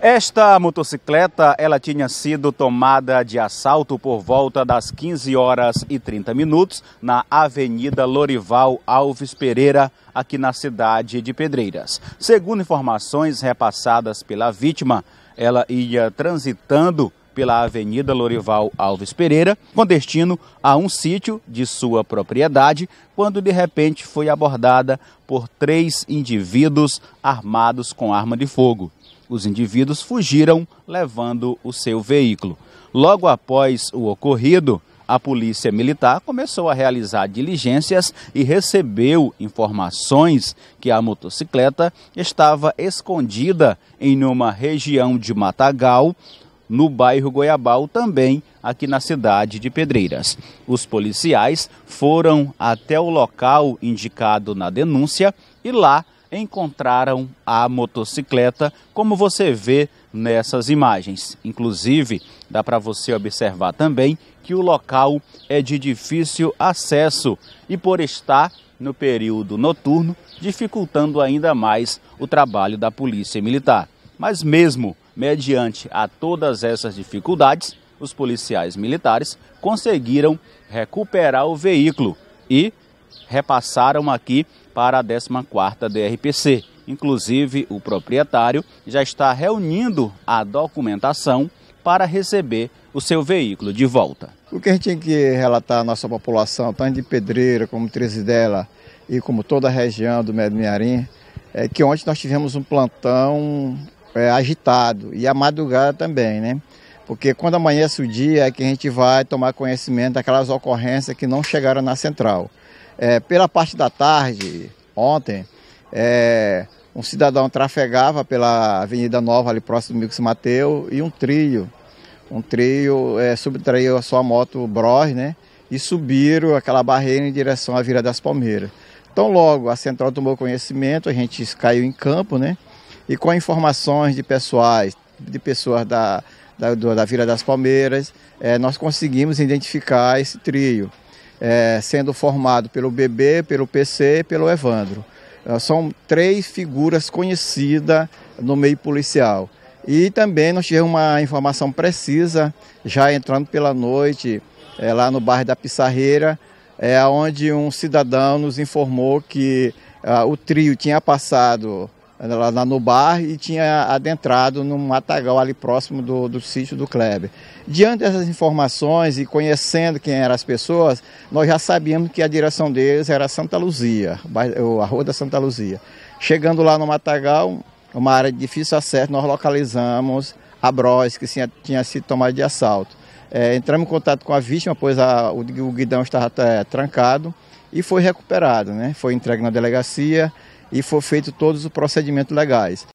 Esta motocicleta, ela tinha sido tomada de assalto por volta das 15 horas e 30 minutos na Avenida Lorival Alves Pereira, aqui na cidade de Pedreiras. Segundo informações repassadas pela vítima, ela ia transitando pela Avenida Lorival Alves Pereira, com destino a um sítio de sua propriedade, quando de repente foi abordada por três indivíduos armados com arma de fogo os indivíduos fugiram levando o seu veículo. Logo após o ocorrido, a Polícia Militar começou a realizar diligências e recebeu informações que a motocicleta estava escondida em uma região de matagal no bairro Goiabal, também aqui na cidade de Pedreiras. Os policiais foram até o local indicado na denúncia e lá encontraram a motocicleta, como você vê nessas imagens. Inclusive, dá para você observar também que o local é de difícil acesso e por estar no período noturno, dificultando ainda mais o trabalho da polícia militar. Mas mesmo mediante a todas essas dificuldades, os policiais militares conseguiram recuperar o veículo e repassaram aqui para a 14ª DRPC. Inclusive, o proprietário já está reunindo a documentação para receber o seu veículo de volta. O que a gente tem que relatar à nossa população, tanto de Pedreira como Tresidela e como toda a região do Medinharim, é que ontem nós tivemos um plantão é, agitado e a madrugada também, né? Porque quando amanhece o dia é que a gente vai tomar conhecimento daquelas ocorrências que não chegaram na central. É, pela parte da tarde, ontem, é, um cidadão trafegava pela Avenida Nova, ali próximo do Mix Mateu, e um trio, um trio é, subtraiu a sua moto Bros, né? E subiram aquela barreira em direção à Vila das Palmeiras. Então logo a central tomou conhecimento, a gente caiu em campo, né? E com informações de pessoais, de pessoas da, da, da Vila das Palmeiras, é, nós conseguimos identificar esse trio é, sendo formado pelo BB, pelo PC e pelo Evandro. É, são três figuras conhecidas no meio policial. E também nós tivemos uma informação precisa, já entrando pela noite, é, lá no bairro da Pissarreira, é onde um cidadão nos informou que ah, o trio tinha passado lá no bar e tinha adentrado num matagal ali próximo do, do sítio do Kleber. Diante dessas informações e conhecendo quem eram as pessoas, nós já sabíamos que a direção deles era Santa Luzia, a Rua da Santa Luzia. Chegando lá no matagal, uma área de difícil acesso, nós localizamos a Bros, que tinha, tinha sido tomada de assalto. É, entramos em contato com a vítima, pois a, o, o guidão estava é, trancado e foi recuperado, né? Foi entregue na delegacia e for feito todos os procedimentos legais.